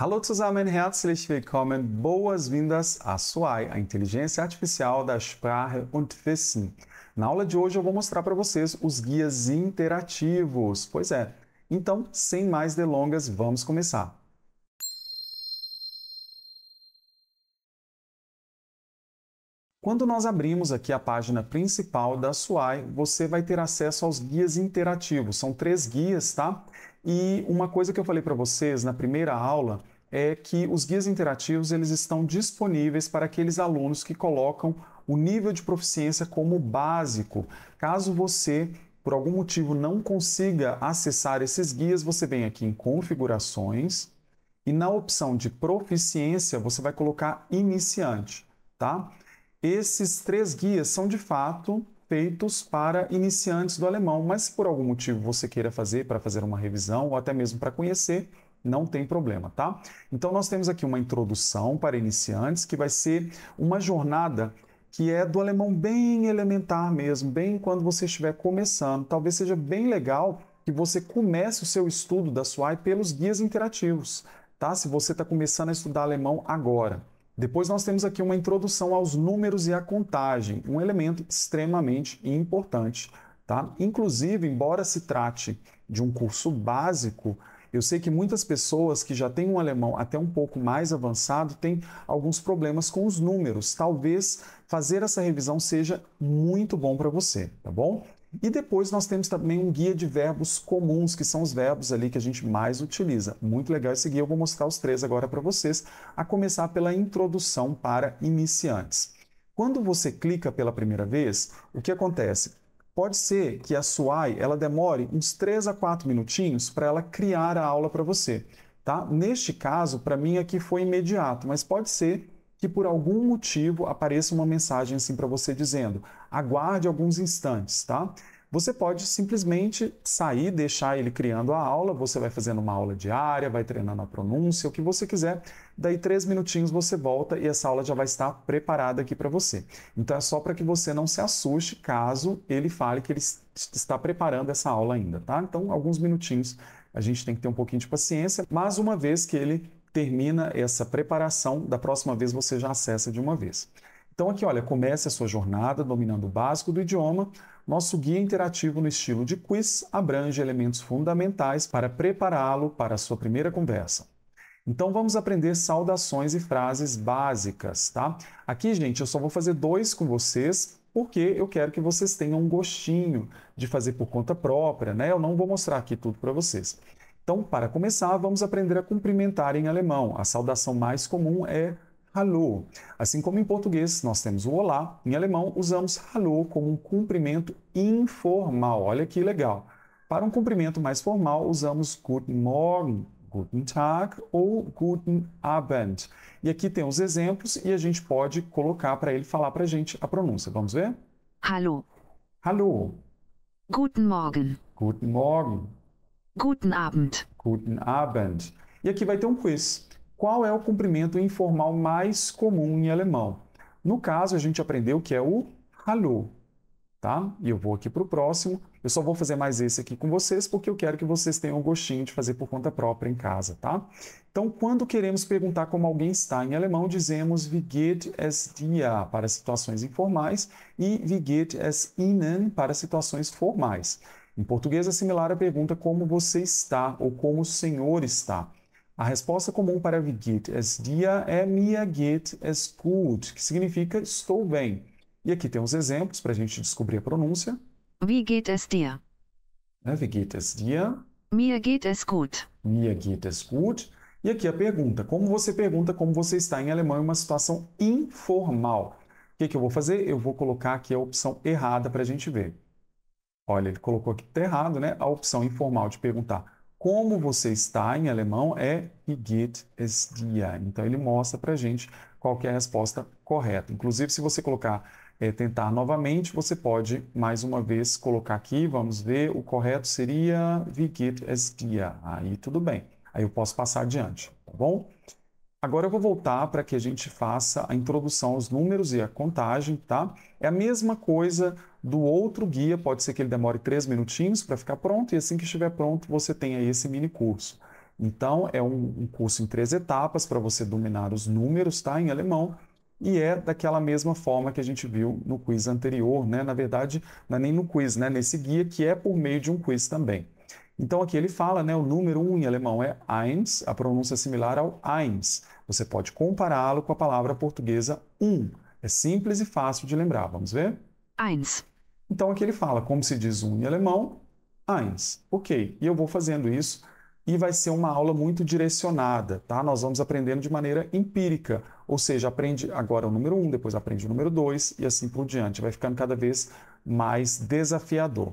Hallo zusammen, herzlich willkommen. Boas-vindas à SUAI, a inteligência artificial da Sprache und Wissen. Na aula de hoje eu vou mostrar para vocês os guias interativos. Pois é. Então, sem mais delongas, vamos começar. Quando nós abrimos aqui a página principal da SUAI, você vai ter acesso aos guias interativos. São três guias, tá? E uma coisa que eu falei para vocês na primeira aula é que os guias interativos eles estão disponíveis para aqueles alunos que colocam o nível de proficiência como básico. Caso você por algum motivo não consiga acessar esses guias, você vem aqui em configurações e na opção de proficiência você vai colocar iniciante, tá? Esses três guias são de fato feitos para iniciantes do alemão, mas se por algum motivo você queira fazer para fazer uma revisão ou até mesmo para conhecer, não tem problema, tá? Então nós temos aqui uma introdução para iniciantes que vai ser uma jornada que é do alemão bem elementar mesmo, bem quando você estiver começando. Talvez seja bem legal que você comece o seu estudo da SWAI pelos guias interativos, tá? Se você está começando a estudar alemão agora. Depois nós temos aqui uma introdução aos números e à contagem, um elemento extremamente importante. Tá? Inclusive, embora se trate de um curso básico, eu sei que muitas pessoas que já têm um alemão até um pouco mais avançado têm alguns problemas com os números. Talvez fazer essa revisão seja muito bom para você, tá bom? E depois nós temos também um guia de verbos comuns, que são os verbos ali que a gente mais utiliza. Muito legal esse guia, eu vou mostrar os três agora para vocês, a começar pela introdução para iniciantes. Quando você clica pela primeira vez, o que acontece? Pode ser que a SUAI ela demore uns 3 a 4 minutinhos para ela criar a aula para você. Tá? Neste caso, para mim aqui foi imediato, mas pode ser que por algum motivo apareça uma mensagem assim para você dizendo: aguarde alguns instantes, tá? Você pode simplesmente sair, deixar ele criando a aula, você vai fazendo uma aula diária, vai treinando a pronúncia, o que você quiser. Daí, três minutinhos você volta e essa aula já vai estar preparada aqui para você. Então, é só para que você não se assuste caso ele fale que ele está preparando essa aula ainda, tá? Então, alguns minutinhos a gente tem que ter um pouquinho de paciência, mas uma vez que ele termina essa preparação, da próxima vez você já acessa de uma vez. Então aqui, olha, comece a sua jornada dominando o básico do idioma. Nosso guia interativo no estilo de quiz abrange elementos fundamentais para prepará-lo para a sua primeira conversa. Então vamos aprender saudações e frases básicas, tá? Aqui, gente, eu só vou fazer dois com vocês, porque eu quero que vocês tenham um gostinho de fazer por conta própria, né? Eu não vou mostrar aqui tudo para vocês. Então, para começar, vamos aprender a cumprimentar em alemão. A saudação mais comum é Hallo. Assim como em português nós temos o olá, em alemão usamos Hallo como um cumprimento informal. Olha que legal. Para um cumprimento mais formal, usamos Guten Morgen, Guten Tag ou Guten Abend. E aqui tem os exemplos e a gente pode colocar para ele falar para a gente a pronúncia. Vamos ver? Hallo. Hallo. Guten Morgen. Guten Morgen. Guten Abend. Guten Abend. E aqui vai ter um quiz. Qual é o cumprimento informal mais comum em alemão? No caso, a gente aprendeu que é o hallo, tá? E eu vou aqui para o próximo. Eu só vou fazer mais esse aqui com vocês porque eu quero que vocês tenham o gostinho de fazer por conta própria em casa, tá? Então, quando queremos perguntar como alguém está em alemão, dizemos wie geht es dir para situações informais e wie geht es ihnen para situações formais. Em português é similar à pergunta como você está ou como o Senhor está. A resposta comum para "Wie geht es dir?" é "Mir geht es gut, que significa estou bem. E aqui tem uns exemplos para a gente descobrir a pronúncia. Wie geht es dir? É, né? wie geht es dir? Mir geht es gut. Mir geht es gut. E aqui a pergunta: como você pergunta como você está em alemão em é uma situação informal? O que, que eu vou fazer? Eu vou colocar aqui a opção errada para a gente ver. Olha, ele colocou aqui tá errado, né? A opção informal de perguntar como você está em alemão é wie geht es dir. Então ele mostra para gente qual é a resposta correta. Inclusive, se você colocar é, tentar novamente, você pode mais uma vez colocar aqui. Vamos ver, o correto seria Wie geht es dir? Aí tudo bem. Aí eu posso passar adiante, tá bom? Agora eu vou voltar para que a gente faça a introdução aos números e a contagem, tá? É a mesma coisa do outro guia, pode ser que ele demore três minutinhos para ficar pronto, e assim que estiver pronto, você tem aí esse mini curso. Então, é um, curso em três etapas para você dominar os números, tá? Em alemão, e é daquela mesma forma que a gente viu no quiz anterior, né? Na verdade, não é nem no quiz, né? Nesse guia que é por meio de um quiz também. Então aqui ele fala, né, o número 1 um em alemão é eins, a pronúncia é similar ao eins. Você pode compará-lo com a palavra portuguesa um. É simples e fácil de lembrar. Vamos ver? Eins. Então aqui ele fala, como se diz um em alemão, eins. Ok, e eu vou fazendo isso e vai ser uma aula muito direcionada, tá? Nós vamos aprendendo de maneira empírica, ou seja, aprende agora o número 1, um, depois aprende o número 2 e assim por diante. Vai ficando cada vez mais desafiador.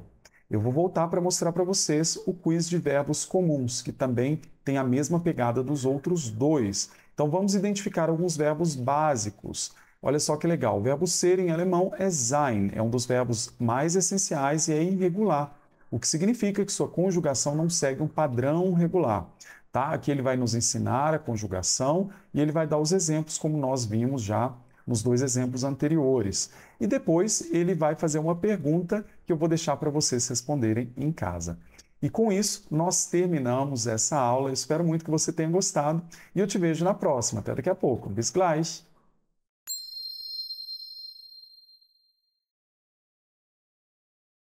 Eu vou voltar para mostrar para vocês o quiz de verbos comuns, que também tem a mesma pegada dos outros dois. Então vamos identificar alguns verbos básicos. Olha só que legal, o verbo ser em alemão é sein, é um dos verbos mais essenciais e é irregular, o que significa que sua conjugação não segue um padrão regular. Tá? Aqui ele vai nos ensinar a conjugação e ele vai dar os exemplos como nós vimos já nos dois exemplos anteriores. E depois ele vai fazer uma pergunta que eu vou deixar para vocês responderem em casa. E com isso, nós terminamos essa aula. Eu espero muito que você tenha gostado e eu te vejo na próxima. Até daqui a pouco. Bis gleich!